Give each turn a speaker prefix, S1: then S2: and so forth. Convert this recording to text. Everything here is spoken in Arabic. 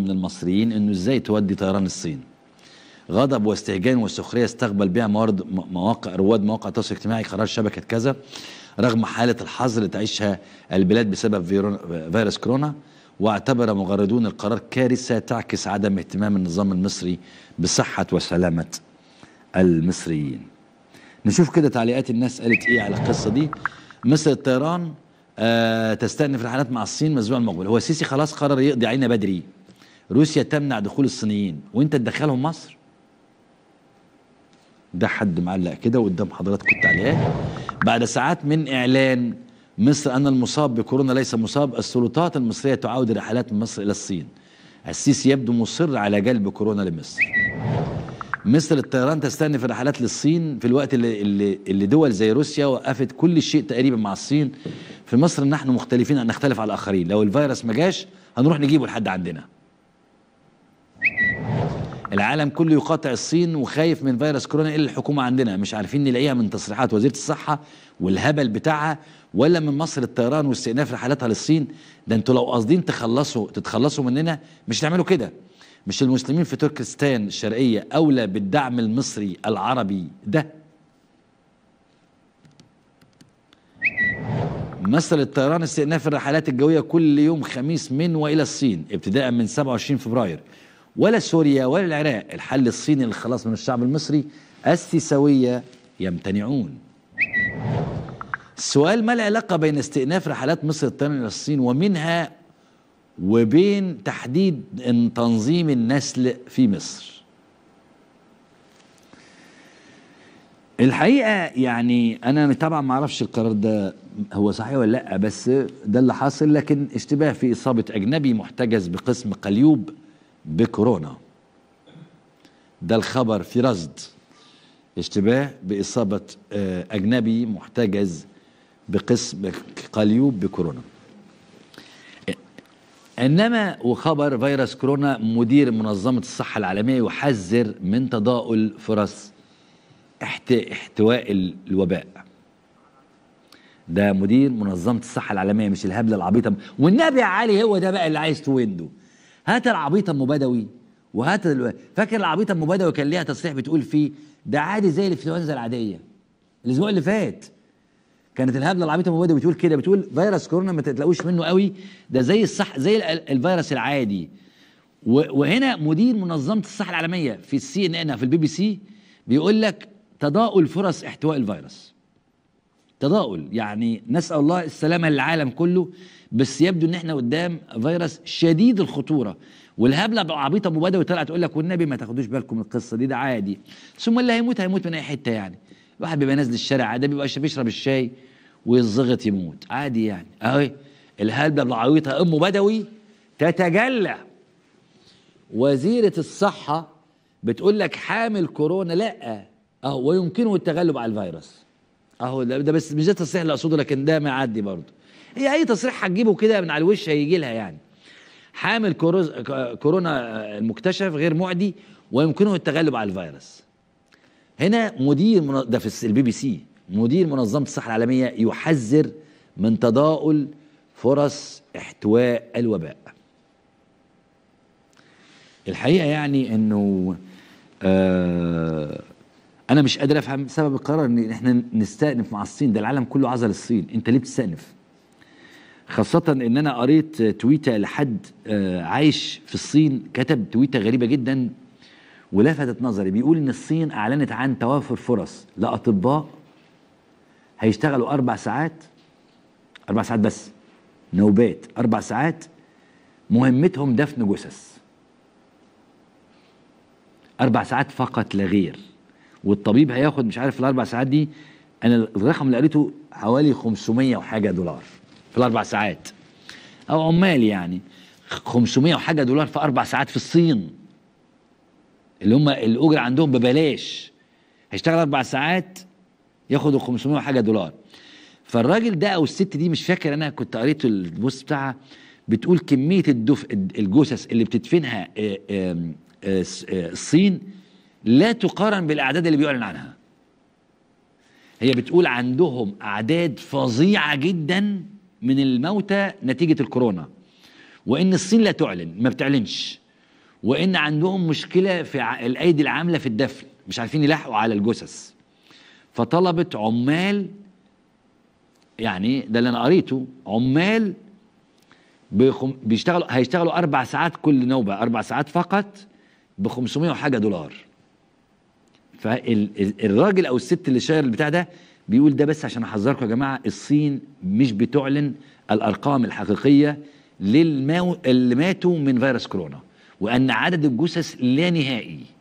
S1: من المصريين انه ازاي تودي طيران الصين غضب واستهجان وسخريه استقبل بها موارد مواقع رواد مواقع التواصل الاجتماعي قرار شبكه كذا رغم حاله الحظر اللي تعيشها البلاد بسبب فيروس كورونا واعتبر مغردون القرار كارثه تعكس عدم اهتمام النظام المصري بصحه وسلامه المصريين. نشوف كده تعليقات الناس قالت ايه على القصه دي. مصر الطيران آه تستأنف رحلات مع الصين مسبوع المقبل، هو السيسي خلاص قرر يقضي علينا بدري. روسيا تمنع دخول الصينيين وانت تدخلهم مصر ده حد معلق كده وقدام حضراتكم التعليقات بعد ساعات من اعلان مصر ان المصاب بكورونا ليس مصاب السلطات المصريه تعاود رحلات من مصر الى الصين السيسي يبدو مصر على جلب كورونا لمصر مصر الطيران تستأنف الرحلات للصين في الوقت اللي, اللي, اللي دول زي روسيا وقفت كل شيء تقريبا مع الصين في مصر نحن مختلفين أن نختلف على الآخرين لو الفيروس ما جاش هنروح نجيبه لحد عندنا العالم كله يقاطع الصين وخايف من فيروس كورونا الا الحكومه عندنا مش عارفين نلاقيها من تصريحات وزيره الصحه والهبل بتاعها ولا من مصر الطيران واستئناف رحلاتها للصين ده انتوا لو قاصدين تخلصوا تتخلصوا مننا مش تعملوا كده مش المسلمين في تركستان الشرقيه اولى بالدعم المصري العربي ده مثل الطيران استئناف الرحلات الجويه كل يوم خميس من والى الصين ابتداء من 27 فبراير ولا سوريا ولا العراق الحل الصيني للخلاص من الشعب المصري السيساوية يمتنعون السؤال ما العلاقة بين استئناف رحلات مصر الثانية إلى الصين ومنها وبين تحديد تنظيم النسل في مصر الحقيقة يعني أنا طبعا ما أعرفش القرار ده هو صحيح ولا لأ بس ده اللي حاصل لكن اشتباه في إصابة أجنبي محتجز بقسم قليوب بكورونا ده الخبر في رصد اشتباه بإصابة آه، أجنبي محتجز بقسم قليوب بكورونا إنما وخبر فيروس كورونا مدير منظمة الصحة العالمية يحذر من تضاؤل فرص احتواء الوباء ده مدير منظمة الصحة العالمية مش الهبلة العبيطة والنبي علي هو ده بقى اللي عايز تويندو هات العبيط ام بدوي وهات ال... فاكر العبيط ام بدوي كان ليها تصريح بتقول فيه ده عادي زي الانفلونزا العاديه الاسبوع اللي فات كانت الهبله العبيطه ام بدوي بتقول كده بتقول فيروس كورونا ما تتلاقوش منه قوي ده زي الصح زي الفيروس العادي وهنا مدير منظمه الصحه العالميه في السي ان ان في البي بي سي بيقول لك تضاؤل فرص احتواء الفيروس تضاؤل يعني نسأل الله السلامة للعالم كله بس يبدو ان احنا قدام فيروس شديد الخطورة والهبله عبيطه بدوي طلعت تقول لك والنبي ما تاخدوش بالكم من القصه دي ده عادي ثم اللي هيموت هيموت من اي حته يعني الواحد بيبقى نازل الشارع ده بيبقى بيشرب الشاي ويزغط يموت عادي يعني اهي الهبله العبيطه ام بدوي تتجلى وزيره الصحه بتقول لك حامل كورونا لا اهو ويمكنه التغلب على الفيروس اهو ده بس مش ده التصريح اللي اقصده لكن ده معدي برضه هي اي تصريح هتجيبه كده من على الوش هيجي لها يعني حامل كورونا المكتشف غير معدي ويمكنه التغلب على الفيروس هنا مدير ده في البي بي سي مدير منظمه الصحه العالميه يحذر من تضاؤل فرص احتواء الوباء الحقيقه يعني انه آه انا مش قادر افهم سبب القرار ان احنا نستأنف مع الصين ده العالم كله عزل الصين انت ليه بتستأنف خاصة ان انا قريت تويتة لحد آه، عايش في الصين كتب تويتة غريبة جدا ولفتت نظري بيقول ان الصين اعلنت عن توافر فرص لاطباء هيشتغلوا اربع ساعات اربع ساعات بس نوبات اربع ساعات مهمتهم دفن جثث اربع ساعات فقط لا غير والطبيب هياخد مش عارف في الاربع ساعات دي انا الرقم اللي قريته حوالي 500 وحاجه دولار في الاربع ساعات او عمال يعني 500 وحاجه دولار في اربع ساعات في الصين اللي هم الاجر عندهم ببلاش هيشتغل اربع ساعات ياخدوا 500 وحاجه دولار فالراجل ده او الست دي مش فاكر انا كنت قريت البوست بتاعها بتقول كميه الدف الجثث اللي بتدفنها آه، آه، آه، الصين لا تقارن بالاعداد اللي بيعلن عنها هي بتقول عندهم اعداد فظيعه جدا من الموتى نتيجه الكورونا وان الصين لا تعلن ما بتعلنش وان عندهم مشكله في الايدي العامله في الدفن مش عارفين يلحقوا على الجثث فطلبت عمال يعني ده اللي انا قريته عمال بيشتغلوا هيشتغلوا اربع ساعات كل نوبه اربع ساعات فقط ب 500 وحاجه دولار فالراجل او الست اللي شاير البتاع ده بيقول ده بس عشان احذركم يا جماعه الصين مش بتعلن الارقام الحقيقيه للماو اللي ماتوا من فيروس كورونا وان عدد الجثث لا نهائي